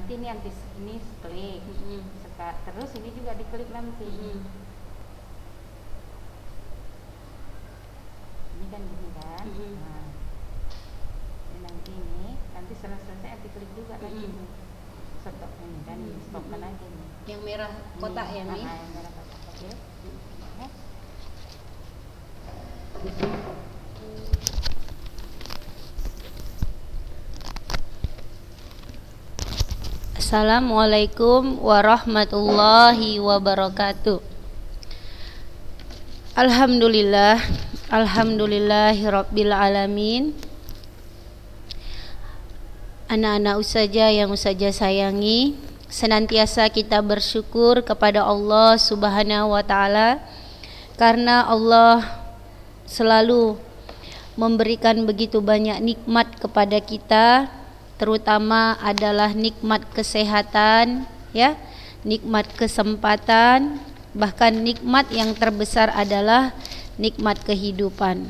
nanti ini anti ini klik mm-hmm. Seka, terus ini juga diklik nanti mm-hmm. ini kan gini kan mm-hmm. nah, ini nanti ini nanti setelah selesai anti klik juga mm-hmm. lagi stop ini kan mm-hmm. stop mm-hmm. lagi nih yang merah kotak ini, ya nih ah, ah, yang merah kotak oke okay. mm-hmm. Assalamualaikum warahmatullahi wabarakatuh. Alhamdulillah, alhamdulillahirabbil alamin. Anak-anak usaja yang usaja sayangi, senantiasa kita bersyukur kepada Allah Subhanahu wa taala karena Allah selalu memberikan begitu banyak nikmat kepada kita terutama adalah nikmat kesehatan ya nikmat kesempatan bahkan nikmat yang terbesar adalah nikmat kehidupan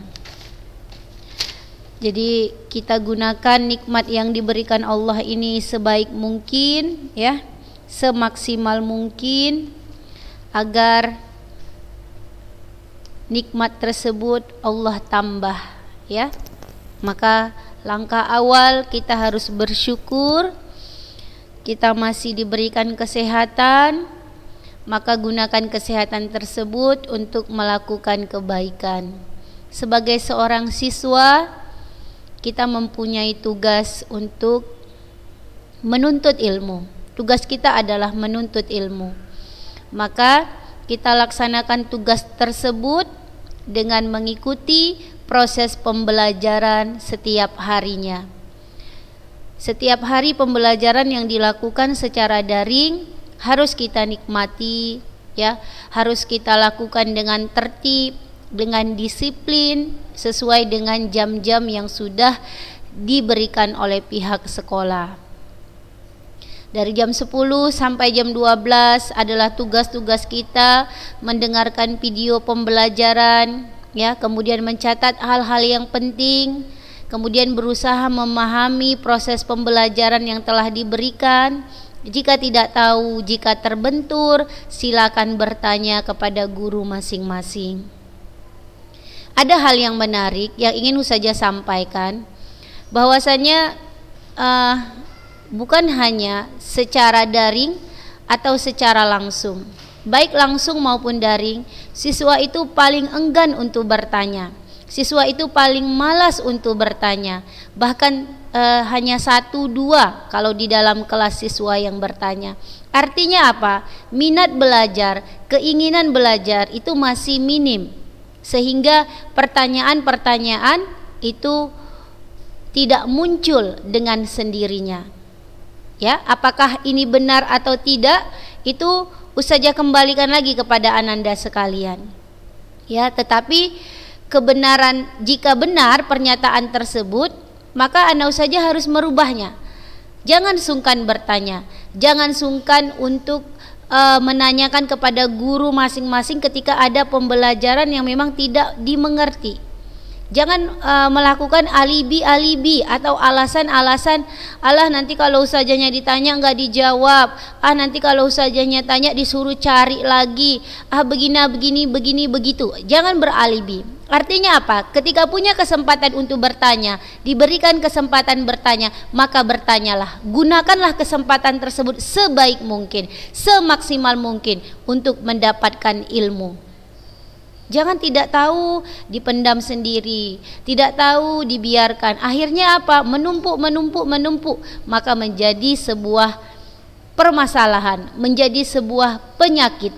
jadi kita gunakan nikmat yang diberikan Allah ini sebaik mungkin ya, semaksimal mungkin agar nikmat tersebut Allah tambah ya. Maka Langkah awal kita harus bersyukur kita masih diberikan kesehatan, maka gunakan kesehatan tersebut untuk melakukan kebaikan. Sebagai seorang siswa, kita mempunyai tugas untuk menuntut ilmu. Tugas kita adalah menuntut ilmu. Maka kita laksanakan tugas tersebut dengan mengikuti proses pembelajaran setiap harinya. Setiap hari pembelajaran yang dilakukan secara daring harus kita nikmati ya, harus kita lakukan dengan tertib, dengan disiplin sesuai dengan jam-jam yang sudah diberikan oleh pihak sekolah. Dari jam 10 sampai jam 12 adalah tugas-tugas kita mendengarkan video pembelajaran, ya kemudian mencatat hal-hal yang penting kemudian berusaha memahami proses pembelajaran yang telah diberikan jika tidak tahu jika terbentur silakan bertanya kepada guru masing-masing ada hal yang menarik yang ingin saja sampaikan bahwasanya uh, eh, bukan hanya secara daring atau secara langsung baik langsung maupun daring Siswa itu paling enggan untuk bertanya. Siswa itu paling malas untuk bertanya. Bahkan e, hanya satu dua kalau di dalam kelas siswa yang bertanya. Artinya apa? Minat belajar, keinginan belajar itu masih minim. Sehingga pertanyaan-pertanyaan itu tidak muncul dengan sendirinya. Ya, apakah ini benar atau tidak? Itu Ustazah kembalikan lagi kepada ananda sekalian. Ya, tetapi kebenaran jika benar pernyataan tersebut, maka anda saja harus merubahnya. Jangan sungkan bertanya, jangan sungkan untuk uh, menanyakan kepada guru masing-masing ketika ada pembelajaran yang memang tidak dimengerti Jangan uh, melakukan alibi-alibi atau alasan-alasan Allah nanti kalau usahanya ditanya nggak dijawab. Ah nanti kalau usahanya tanya disuruh cari lagi. Ah begini begini begini begitu. Jangan beralibi. Artinya apa? Ketika punya kesempatan untuk bertanya, diberikan kesempatan bertanya, maka bertanyalah. Gunakanlah kesempatan tersebut sebaik mungkin, semaksimal mungkin untuk mendapatkan ilmu. Jangan tidak tahu dipendam sendiri, tidak tahu dibiarkan. Akhirnya apa? Menumpuk, menumpuk, menumpuk, maka menjadi sebuah permasalahan, menjadi sebuah penyakit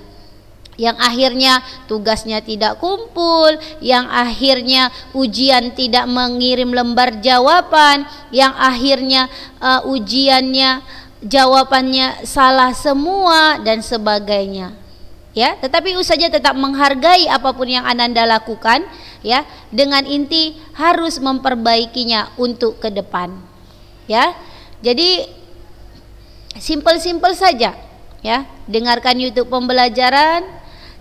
yang akhirnya tugasnya tidak kumpul, yang akhirnya ujian tidak mengirim lembar jawaban, yang akhirnya uh, ujiannya jawabannya salah semua dan sebagainya ya tetapi usaha tetap menghargai apapun yang ananda lakukan ya dengan inti harus memperbaikinya untuk ke depan ya jadi simple-simple saja ya dengarkan YouTube pembelajaran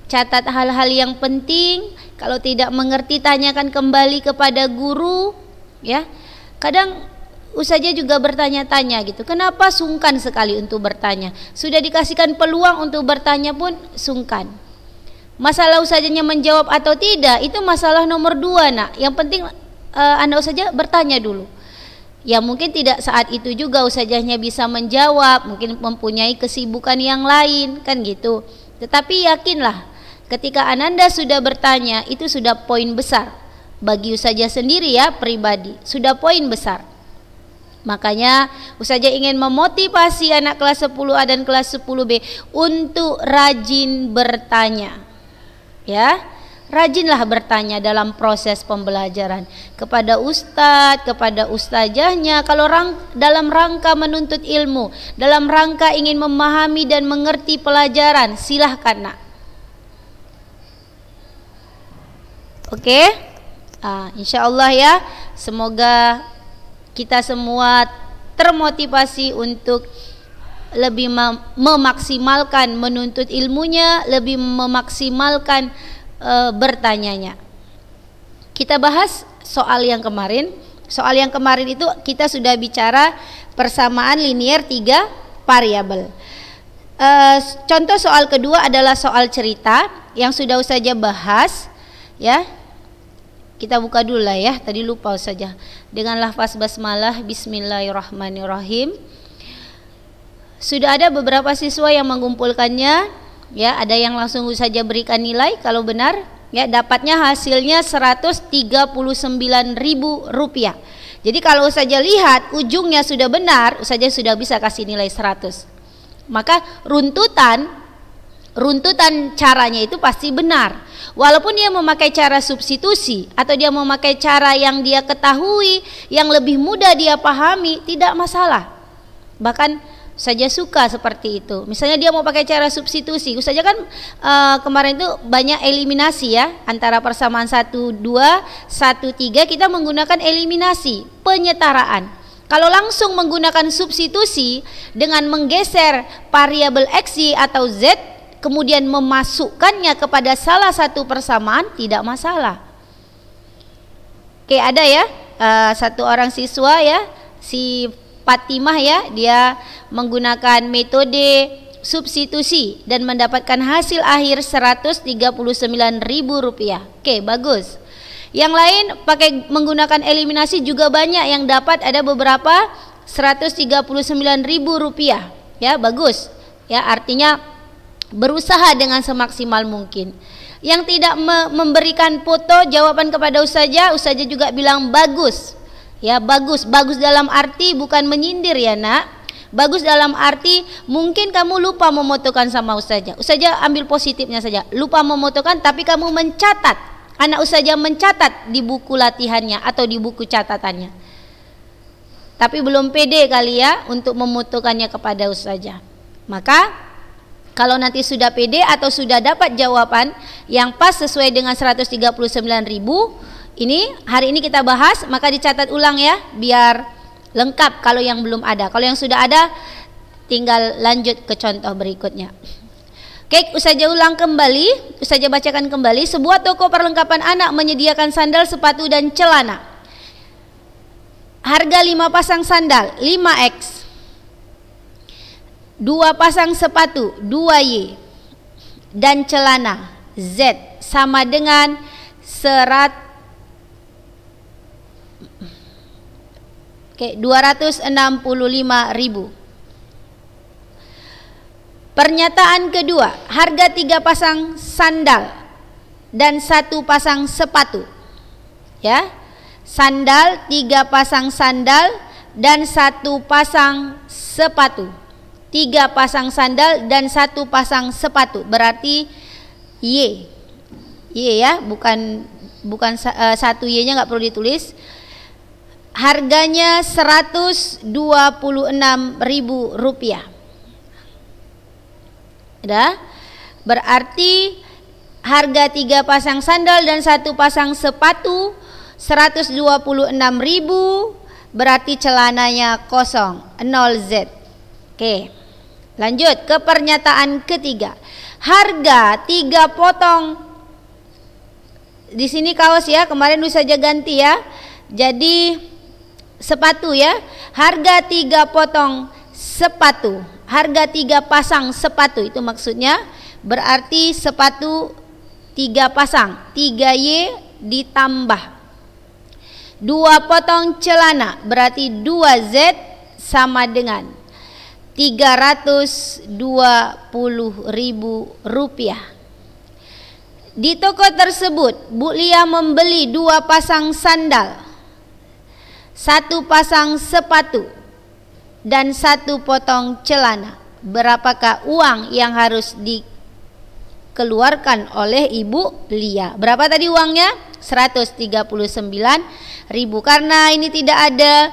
catat hal-hal yang penting kalau tidak mengerti tanyakan kembali kepada guru ya kadang Usaja juga bertanya-tanya gitu. Kenapa sungkan sekali untuk bertanya? Sudah dikasihkan peluang untuk bertanya pun sungkan. Masalah usajanya menjawab atau tidak itu masalah nomor dua nak. Yang penting uh, eh, anda usaja bertanya dulu. Ya mungkin tidak saat itu juga usajanya bisa menjawab, mungkin mempunyai kesibukan yang lain kan gitu. Tetapi yakinlah ketika ananda sudah bertanya itu sudah poin besar bagi usaja sendiri ya pribadi sudah poin besar Makanya Ustazah ingin memotivasi anak kelas 10A dan kelas 10B untuk rajin bertanya. Ya. Rajinlah bertanya dalam proses pembelajaran kepada ustadz, kepada ustazahnya kalau rang, dalam rangka menuntut ilmu, dalam rangka ingin memahami dan mengerti pelajaran, silahkan nak. Oke? Okay? Ah, insya ya, semoga kita semua termotivasi untuk lebih memaksimalkan menuntut ilmunya, lebih memaksimalkan e, bertanyanya. Kita bahas soal yang kemarin. Soal yang kemarin itu kita sudah bicara persamaan linier tiga variabel. E, contoh soal kedua adalah soal cerita yang sudah saja bahas, ya. Kita buka dulu lah ya, tadi lupa saja. Dengan lafaz basmalah bismillahirrahmanirrahim. Sudah ada beberapa siswa yang mengumpulkannya, ya, ada yang langsung saja berikan nilai kalau benar, ya, dapatnya hasilnya 139.000 rupiah. Jadi kalau saja lihat ujungnya sudah benar, saja sudah bisa kasih nilai 100. Maka runtutan runtutan caranya itu pasti benar. Walaupun dia memakai cara substitusi atau dia memakai cara yang dia ketahui, yang lebih mudah dia pahami, tidak masalah. Bahkan saja suka seperti itu. Misalnya dia mau pakai cara substitusi, saja kan uh, kemarin itu banyak eliminasi ya antara persamaan 1 2 1 3 kita menggunakan eliminasi, penyetaraan. Kalau langsung menggunakan substitusi dengan menggeser variabel x, atau z kemudian memasukkannya kepada salah satu persamaan tidak masalah. Oke, ada ya eh, satu orang siswa ya, si Fatimah ya, dia menggunakan metode substitusi dan mendapatkan hasil akhir Rp139.000. Oke, bagus. Yang lain pakai menggunakan eliminasi juga banyak yang dapat ada beberapa Rp139.000. Ya, bagus. Ya, artinya berusaha dengan semaksimal mungkin. Yang tidak me memberikan foto jawaban kepada usaha, usaha juga bilang bagus. Ya, bagus. Bagus dalam arti bukan menyindir ya, Nak. Bagus dalam arti mungkin kamu lupa memotokan sama usaha. Usaha ambil positifnya saja. Lupa memotokan tapi kamu mencatat. Anak usaha mencatat di buku latihannya atau di buku catatannya. Tapi belum pede kali ya untuk memotokannya kepada usaha. Maka kalau nanti sudah pede atau sudah dapat jawaban yang pas sesuai dengan 139.000, ini hari ini kita bahas, maka dicatat ulang ya biar lengkap kalau yang belum ada. Kalau yang sudah ada tinggal lanjut ke contoh berikutnya. Oke, usaha ulang kembali, usaha bacakan kembali. Sebuah toko perlengkapan anak menyediakan sandal, sepatu dan celana. Harga 5 pasang sandal 5X dua pasang sepatu 2Y dan celana Z sama dengan serat Oke, okay, 265 ribu. Pernyataan kedua, harga tiga pasang sandal dan satu pasang sepatu. Ya, sandal, tiga pasang sandal dan satu pasang sepatu tiga pasang sandal dan satu pasang sepatu. Berarti Y. Y ya, bukan bukan uh, satu Y-nya nggak perlu ditulis. Harganya seratus dua puluh enam ribu rupiah. dah Berarti harga tiga pasang sandal dan satu pasang sepatu seratus dua puluh enam ribu berarti celananya kosong 0Z. Oke. Okay. Lanjut ke pernyataan ketiga. Harga tiga potong. Di sini kaos ya, kemarin bisa saja ganti ya. Jadi sepatu ya. Harga tiga potong sepatu. Harga tiga pasang sepatu itu maksudnya. Berarti sepatu tiga pasang. Tiga Y ditambah. Dua potong celana berarti dua Z sama dengan 320 ribu rupiah Di toko tersebut Bu Lia membeli dua pasang sandal Satu pasang sepatu Dan satu potong celana Berapakah uang yang harus dikeluarkan oleh Ibu Lia Berapa tadi uangnya? 139 ribu Karena ini tidak ada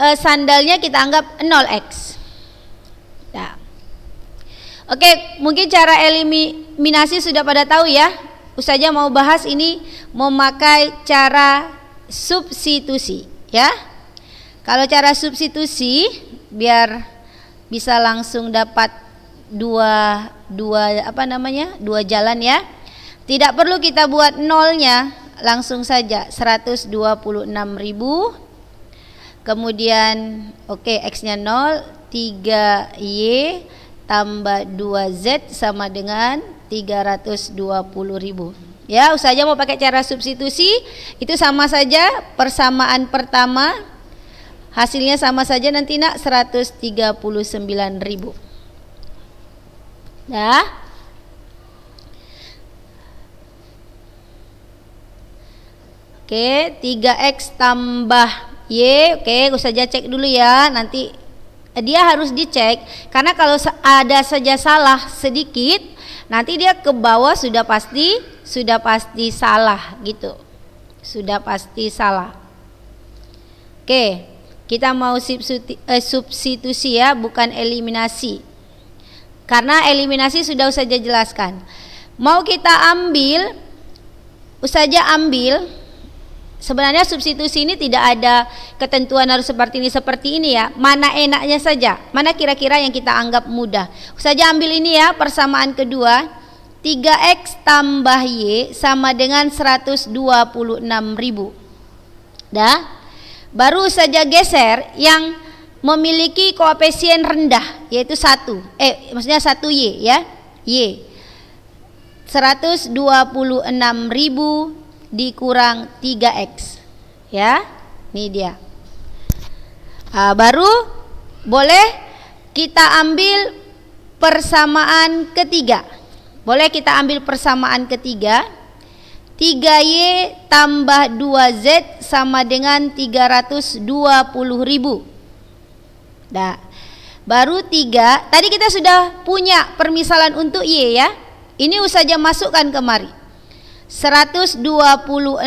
eh, sandalnya kita anggap 0x Oke, mungkin cara eliminasi sudah pada tahu ya. Usaha mau bahas ini memakai cara substitusi, ya. Kalau cara substitusi biar bisa langsung dapat dua dua apa namanya? dua jalan ya. Tidak perlu kita buat nolnya, langsung saja 126.000 kemudian oke okay, x-nya 0 3y tambah 2Z sama dengan 320 ribu Ya usaha mau pakai cara substitusi itu sama saja persamaan pertama hasilnya sama saja nanti nak 139 ribu ya Oke, okay, 3x tambah Y. Oke, okay, usah aja cek dulu ya. Nanti dia harus dicek karena kalau ada saja salah sedikit nanti dia ke bawah sudah pasti sudah pasti salah gitu sudah pasti salah oke kita mau eh, substitusi ya bukan eliminasi karena eliminasi sudah saja jelaskan mau kita ambil saja ambil Sebenarnya substitusi ini tidak ada ketentuan harus seperti ini seperti ini ya. Mana enaknya saja, mana kira-kira yang kita anggap mudah. Saja ambil ini ya persamaan kedua. 3x tambah y sama dengan 126.000. Dah. Baru saja geser yang memiliki koefisien rendah yaitu 1. Eh maksudnya 1y ya. Y. 126.000 dikurang 3x ya ini dia nah, baru boleh kita ambil persamaan ketiga boleh kita ambil persamaan ketiga 3y tambah 2z sama dengan 320 ribu nah, baru 3 tadi kita sudah punya permisalan untuk y ya ini usaha masukkan kemari 126.000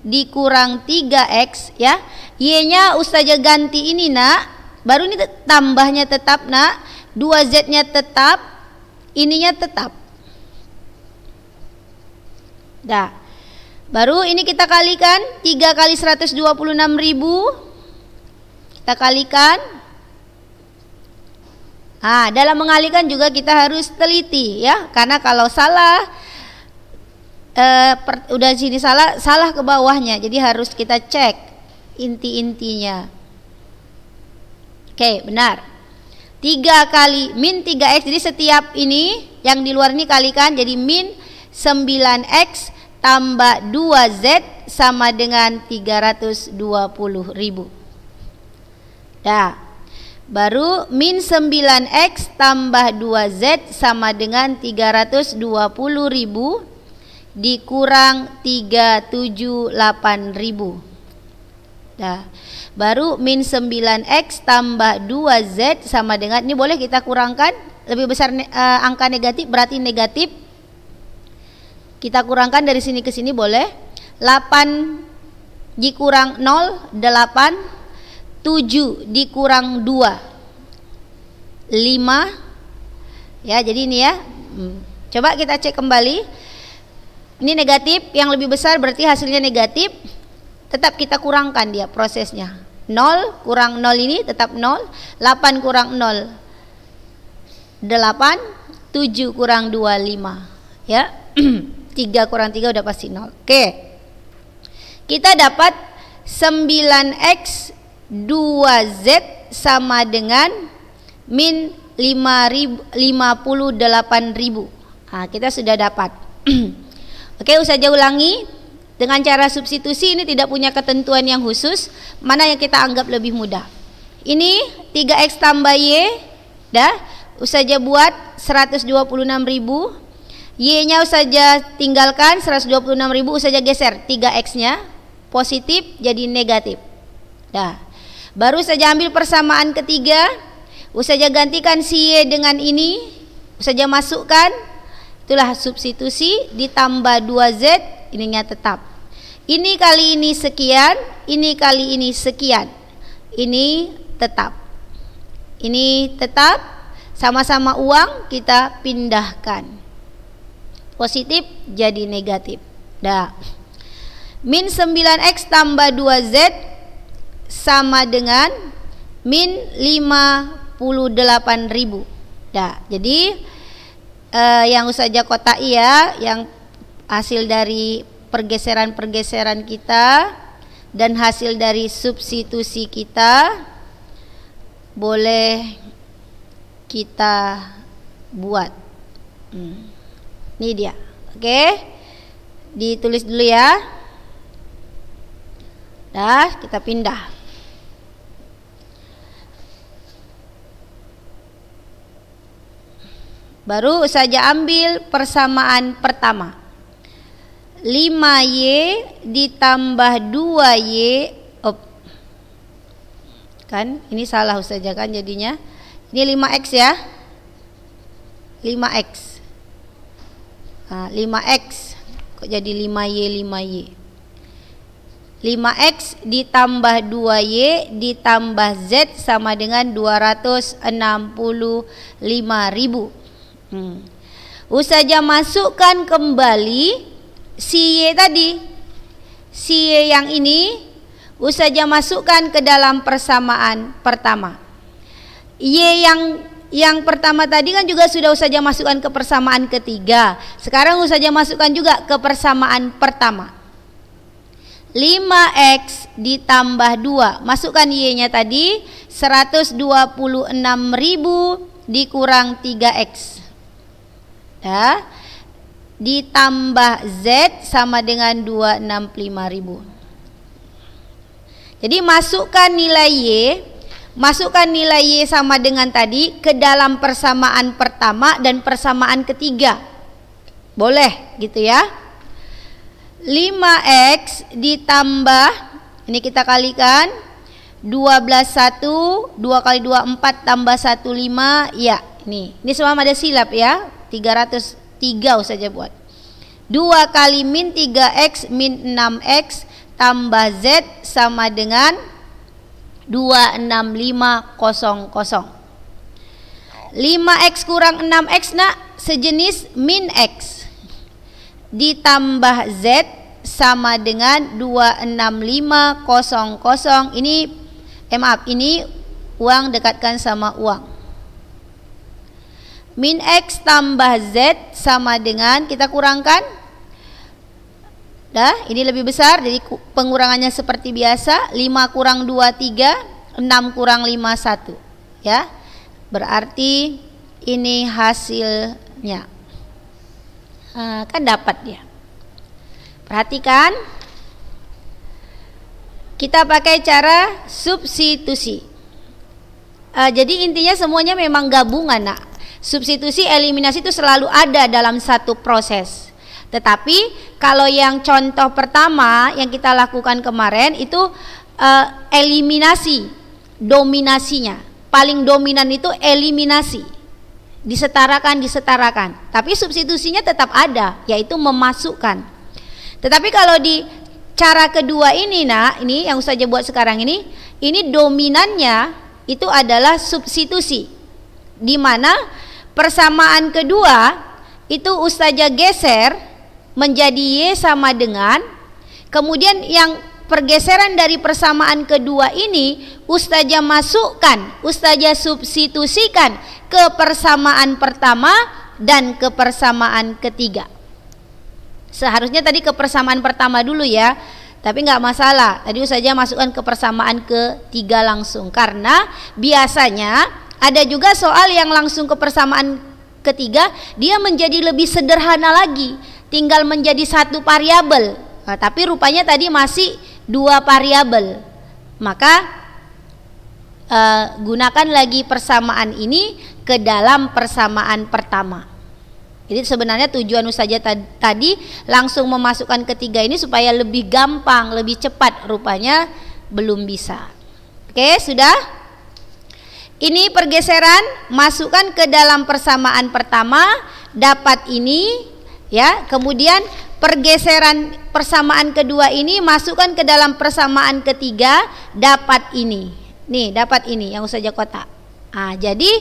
dikurang 3x ya. Y-nya ustazah ganti ini nak. Baru ini tambahnya tetap nak. 2z-nya tetap, ininya tetap. Dah. Baru ini kita kalikan 3 kali 126.000 kita kalikan. Ah, dalam mengalikan juga kita harus teliti ya, karena kalau salah eh, per, udah sini salah salah ke bawahnya jadi harus kita cek inti-intinya oke benar tiga kali min 3x jadi setiap ini yang di luar ini kalikan jadi min 9x tambah 2z sama dengan 320 ribu dah baru min 9x tambah 2z sama dengan 320 ribu dikurang 378.000 Nah, baru min 9x tambah 2z sama dengan ini boleh kita kurangkan lebih besar ne, uh, angka negatif berarti negatif kita kurangkan dari sini ke sini boleh 8 dikurang 0 8 7 dikurang 2 5 ya jadi ini ya hmm. coba kita cek kembali ini negatif, yang lebih besar berarti hasilnya negatif. Tetap kita kurangkan dia prosesnya. 0 kurang 0 ini tetap 0, 8 kurang 0 8, 7 kurang 2 5. Ya. 3 kurang 3 udah pasti 0. Oke. Kita dapat 9x 2z sama dengan min 58.000. Nah, kita sudah dapat. Oke, usah jauh ulangi. Dengan cara substitusi ini tidak punya ketentuan yang khusus, mana yang kita anggap lebih mudah. Ini 3x tambah y dah usaha buat 126.000 Y-nya usaha tinggalkan 126.000 usaha geser 3x-nya positif jadi negatif. Dah. Baru saja ambil persamaan ketiga, usaha gantikan si Y dengan ini, usaha masukkan itulah substitusi ditambah 2Z ininya tetap ini kali ini sekian ini kali ini sekian ini tetap ini tetap sama-sama uang kita pindahkan positif jadi negatif dah min 9x tambah 2z sama dengan min 58.000 dah jadi uh, yang usaha kota iya yang hasil dari pergeseran-pergeseran kita dan hasil dari substitusi kita boleh kita buat. Hmm. Ini dia. Oke. Okay. Ditulis dulu ya. Dah, kita pindah. Baru saja ambil persamaan pertama. 5Y ditambah 2Y op. kan ini salah Ustazah kan jadinya. Ini 5X ya. 5X. Nah, 5X kok jadi 5Y 5Y. 5X ditambah 2Y ditambah Z sama dengan 265 ribu Hmm. Usaja masukkan kembali si Y tadi. Si Y yang ini usaja masukkan ke dalam persamaan pertama. Y yang yang pertama tadi kan juga sudah usaja masukkan ke persamaan ketiga. Sekarang usaja masukkan juga ke persamaan pertama. 5x ditambah 2 Masukkan y-nya tadi 126.000 dikurang 3x ya ditambah Z sama dengan 265000 jadi masukkan nilai Y masukkan nilai Y sama dengan tadi ke dalam persamaan pertama dan persamaan ketiga boleh gitu ya 5X ditambah ini kita kalikan 12 1 2 kali 2 4 tambah 1 5 ya ini, ini semua ada silap ya 303 usah aja buat 2 kali min 3x min 6x tambah z sama dengan 26500 5x kurang 6x nak sejenis min x ditambah z sama dengan 26500 ini eh maaf ini uang dekatkan sama uang Min X tambah Z sama dengan kita kurangkan Dah, ini lebih besar jadi pengurangannya seperti biasa 5 kurang 2 3 6 kurang 5 1 ya berarti ini hasilnya kan dapat ya perhatikan kita pakai cara substitusi uh, jadi intinya semuanya memang gabungan nak Substitusi eliminasi itu selalu ada dalam satu proses. Tetapi kalau yang contoh pertama yang kita lakukan kemarin itu eh, eliminasi dominasinya. Paling dominan itu eliminasi. Disetarakan, disetarakan. Tapi substitusinya tetap ada, yaitu memasukkan. Tetapi kalau di cara kedua ini nak ini yang saja buat sekarang ini ini dominannya itu adalah substitusi di mana Persamaan kedua itu ustazah geser menjadi Y sama dengan kemudian yang pergeseran dari persamaan kedua ini ustazah masukkan, ustazah substitusikan ke persamaan pertama dan ke persamaan ketiga. Seharusnya tadi ke persamaan pertama dulu ya, tapi nggak masalah. Tadi ustazah masukkan ke persamaan ketiga langsung karena biasanya ada juga soal yang langsung ke persamaan ketiga, dia menjadi lebih sederhana lagi, tinggal menjadi satu variabel. Nah, tapi rupanya tadi masih dua variabel. Maka uh, gunakan lagi persamaan ini ke dalam persamaan pertama. Jadi sebenarnya tujuan saja tadi langsung memasukkan ketiga ini supaya lebih gampang, lebih cepat. Rupanya belum bisa. Oke, sudah? Ini pergeseran masukkan ke dalam persamaan pertama dapat ini ya. Kemudian pergeseran persamaan kedua ini masukkan ke dalam persamaan ketiga dapat ini. Nih, dapat ini yang usaha kotak. Ah, jadi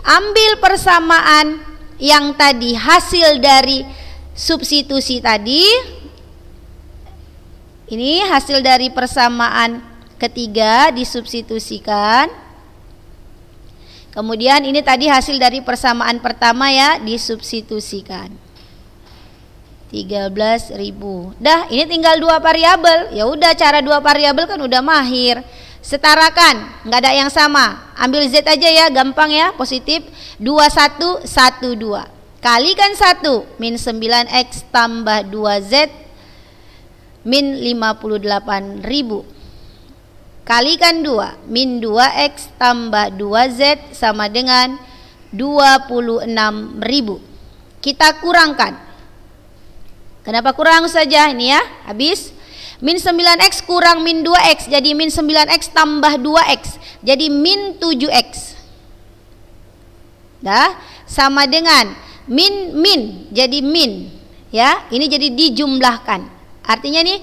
ambil persamaan yang tadi hasil dari substitusi tadi. Ini hasil dari persamaan ketiga disubstitusikan Kemudian ini tadi hasil dari persamaan pertama ya disubstitusikan. 13.000. Dah, ini tinggal dua variabel. Ya udah cara dua variabel kan udah mahir. Setarakan, nggak ada yang sama. Ambil Z aja ya, gampang ya, positif 2112. Kalikan 1 min 9x tambah 2z min 58.000. Kalikan 2. Min 2x tambah 2z sama dengan 26.000. Kita kurangkan. Kenapa kurang saja ini ya? Habis. Min 9x kurang min 2x jadi min 9x tambah 2x jadi min 7x. Dah sama dengan min min jadi min ya. Ini jadi dijumlahkan. Artinya nih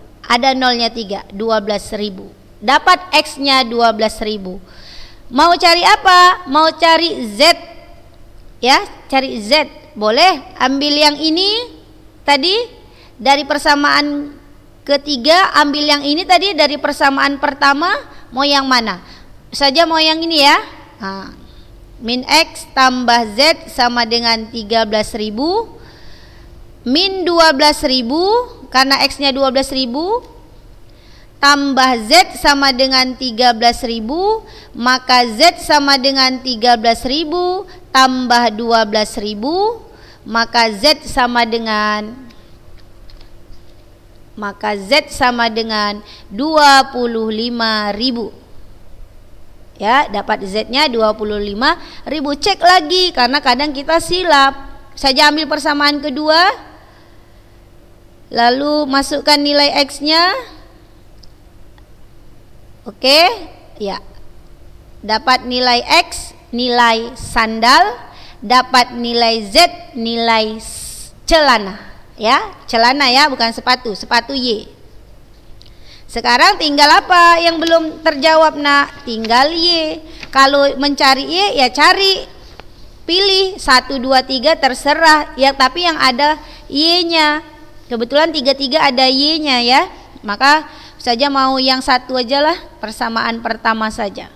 ada nolnya 3 ribu. dapat X nya ribu. mau cari apa mau cari Z ya cari Z boleh ambil yang ini tadi dari persamaan ketiga ambil yang ini tadi dari persamaan pertama mau yang mana saja mau yang ini ya nah, min X tambah Z sama dengan ribu min 12.000 karena x-nya 12.000 tambah z sama dengan 13.000 maka z sama dengan 13.000 tambah 12.000 maka z sama dengan maka z sama dengan 25.000 ya dapat Z-nya 25.000 cek lagi karena kadang kita silap saja ambil persamaan kedua Lalu masukkan nilai X-nya. Oke, ya. Dapat nilai X, nilai sandal, dapat nilai Z, nilai celana, ya. Celana ya, bukan sepatu, sepatu Y. Sekarang tinggal apa yang belum terjawab nak? Tinggal Y. Kalau mencari Y ya cari pilih 1 2 3 terserah ya tapi yang ada Y-nya Kebetulan tiga-tiga ada Y-nya ya. Maka saja mau yang satu aja lah persamaan pertama saja.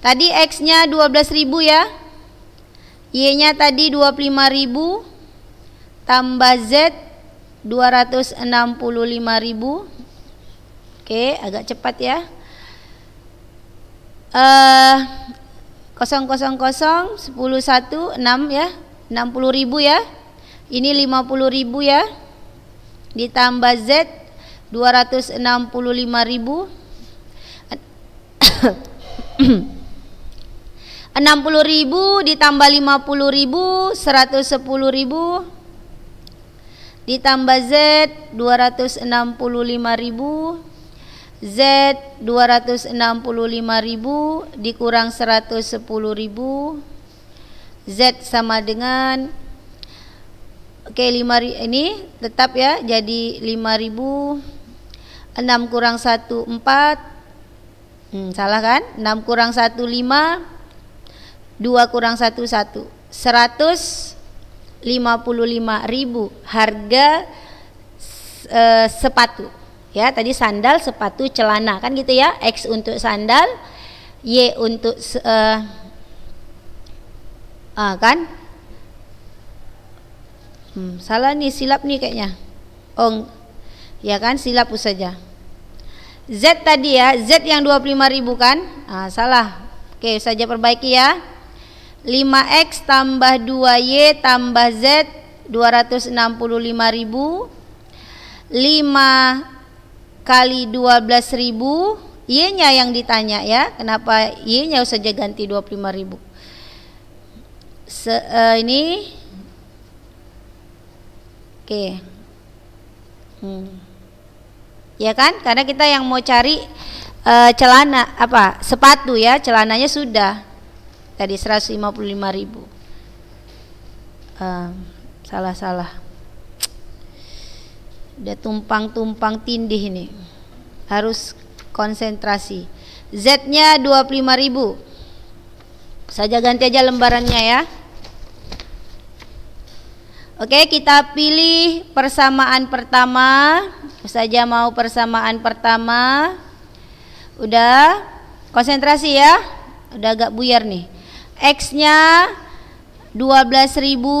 Tadi X-nya 12.000 ya. Y-nya tadi 25.000 tambah Z 265.000 Oke agak cepat ya uh, 0001016 ya 60 ribu ya ini 50 ribu ya ditambah Z 265 ribu 60 ribu ditambah 50 ribu 110 ribu ditambah Z 265 ribu Z 265.000 dikurang 110.000 Z sama dengan Oke okay, 5 ini tetap ya jadi 5000 6 kurang 1 4 hmm, salah kan 6 kurang 1 5 2 kurang 1 1 155.000 harga e, sepatu ya tadi sandal sepatu celana kan gitu ya x untuk sandal y untuk uh, uh, kan hmm, salah nih silap nih kayaknya ong oh, ya kan silap saja z tadi ya z yang ribu kan ah, salah oke saja perbaiki ya 5x tambah 2y tambah z 265.000 5 kali 12.000 Y-nya yang ditanya ya. Kenapa Y-nya saja ganti 25.000? Se uh, ini Oke. Okay. Hmm. Ya kan? Karena kita yang mau cari uh, celana apa? Sepatu ya, celananya sudah tadi 155.000. uh, salah-salah udah tumpang-tumpang tindih ini harus konsentrasi Z nya 25.000 saja ganti aja lembarannya ya Oke kita pilih persamaan pertama saja mau persamaan pertama udah konsentrasi ya udah agak buyar nih X nya ribu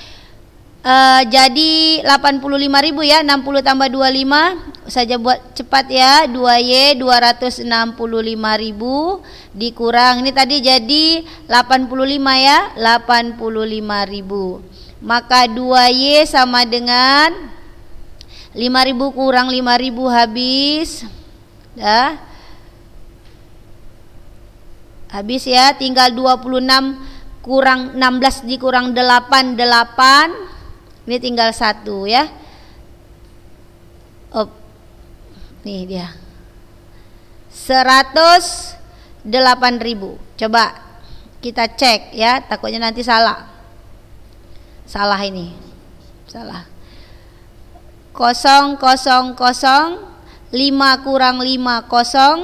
Uh, jadi 85.000 ya 60 tambah 25 saja buat cepat ya 2Y 265.000 dikurang ini tadi jadi 85 ya 85.000 maka 2Y sama dengan 5.000 kurang 5.000 habis dah ya. habis ya tinggal 26 kurang 16 dikurang 8 8 ini tinggal satu ya. Op. Nih dia. 108.000. Coba kita cek ya, takutnya nanti salah. Salah ini. Salah. 000 5 kurang 5 kosong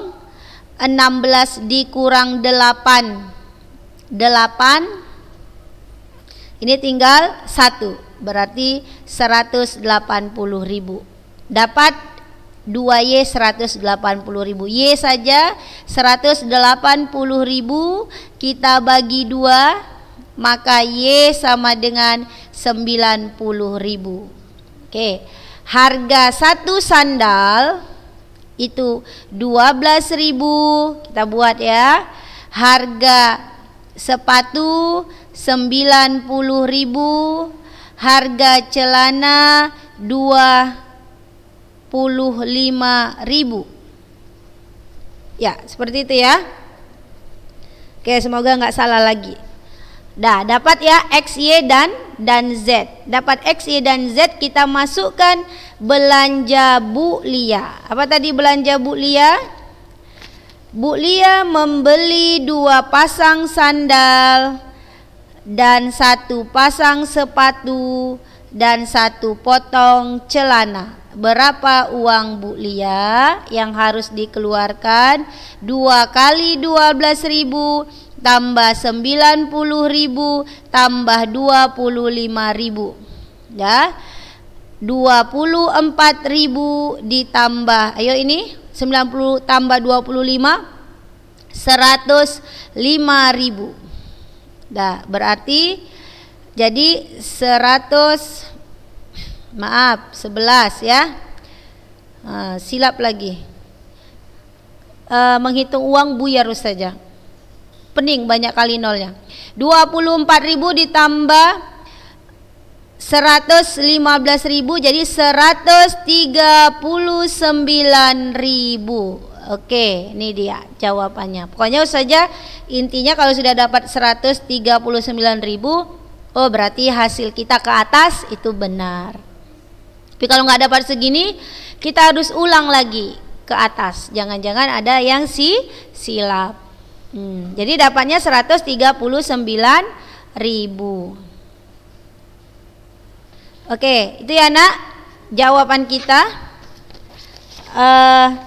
16 dikurang 8 8 ini tinggal 1 berarti 180.000 dapat 2Y 180.000 Y saja 180.000 kita bagi 2 maka Y sama dengan 90.000 Oke harga satu sandal itu 12.000 kita buat ya harga sepatu 90.000 Harga celana 25.000. Ya, seperti itu ya. Oke, semoga nggak salah lagi. Dah, dapat ya X, Y dan dan Z. Dapat X, Y dan Z kita masukkan belanja Bu Lia. Apa tadi belanja Bu Lia? Bu Lia membeli dua pasang sandal dan satu pasang sepatu dan satu potong celana. Berapa uang Bu Lia yang harus dikeluarkan? Dua kali dua belas ribu tambah sembilan puluh ribu tambah dua puluh lima ribu. Ya, dua puluh empat ribu ditambah. Ayo ini sembilan puluh tambah dua puluh lima seratus lima ribu. Nah, berarti jadi seratus maaf sebelas ya. Uh, silap lagi. Uh, menghitung uang buyar saja. Pening banyak kali nolnya. ribu ditambah seratus lima belas ribu jadi seratus tiga puluh sembilan ribu Oke, ini dia jawabannya. Pokoknya saja intinya kalau sudah dapat 139.000, oh berarti hasil kita ke atas itu benar. Tapi kalau nggak dapat segini, kita harus ulang lagi ke atas. Jangan-jangan ada yang si silap. Hmm, jadi dapatnya 139.000. Oke, itu ya nak jawaban kita. Uh,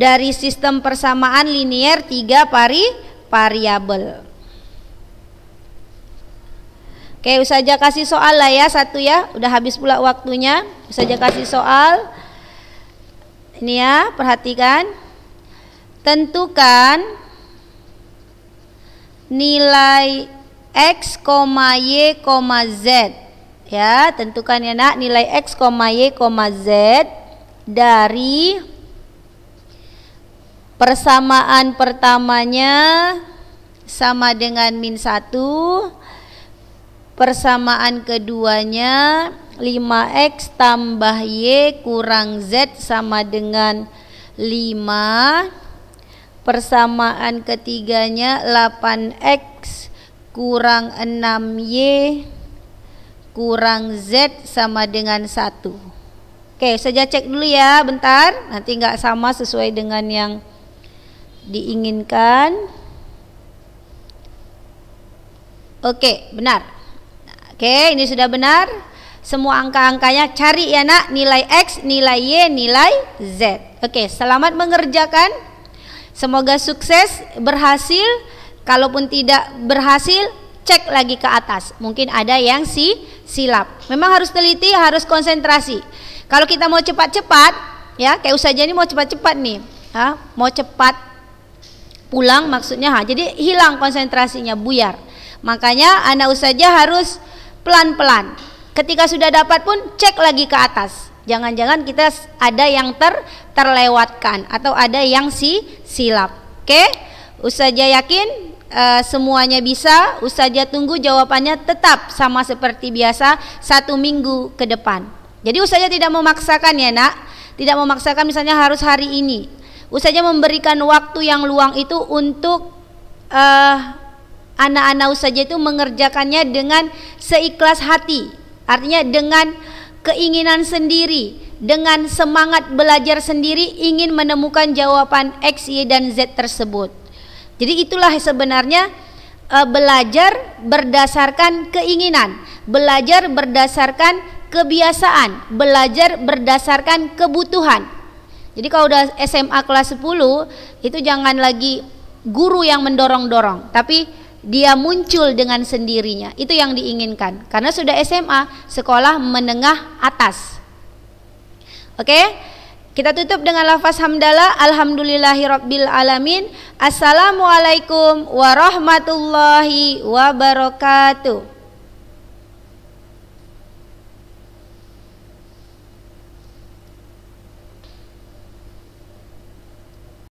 dari sistem persamaan linier tiga pari variabel. Oke, usaha kasih soal lah ya satu ya. Udah habis pula waktunya. Usaha kasih soal. Ini ya, perhatikan. Tentukan nilai x, y, z. Ya, tentukan ya Nak nilai x, y, z dari Persamaan pertamanya sama dengan min 1 Persamaan keduanya 5x tambah y kurang z sama dengan 5 Persamaan ketiganya 8x kurang 6y kurang z sama dengan 1 Oke, saja cek dulu ya bentar Nanti nggak sama sesuai dengan yang diinginkan oke benar oke ini sudah benar semua angka-angkanya cari ya nak nilai X, nilai Y, nilai Z oke selamat mengerjakan semoga sukses berhasil kalaupun tidak berhasil cek lagi ke atas mungkin ada yang si silap memang harus teliti harus konsentrasi kalau kita mau cepat-cepat ya kayak usaha ini mau cepat-cepat nih ha? mau cepat pulang maksudnya ha jadi hilang konsentrasinya buyar makanya anak usaja harus pelan-pelan ketika sudah dapat pun cek lagi ke atas jangan-jangan kita ada yang ter terlewatkan atau ada yang si silap oke okay? usaja yakin Uh, semuanya bisa usaja tunggu jawabannya tetap sama seperti biasa satu minggu ke depan jadi usaja tidak memaksakan ya nak tidak memaksakan misalnya harus hari ini usahanya memberikan waktu yang luang itu untuk uh, anak-anak usaha itu mengerjakannya dengan seikhlas hati artinya dengan keinginan sendiri dengan semangat belajar sendiri ingin menemukan jawaban X, Y dan Z tersebut. Jadi itulah sebenarnya uh, belajar berdasarkan keinginan, belajar berdasarkan kebiasaan, belajar berdasarkan kebutuhan. Jadi kalau udah SMA kelas 10 itu jangan lagi guru yang mendorong-dorong, tapi dia muncul dengan sendirinya. Itu yang diinginkan. Karena sudah SMA, sekolah menengah atas. Oke? Kita tutup dengan lafaz hamdalah alhamdulillahirabbil alamin. Assalamualaikum warahmatullahi wabarakatuh.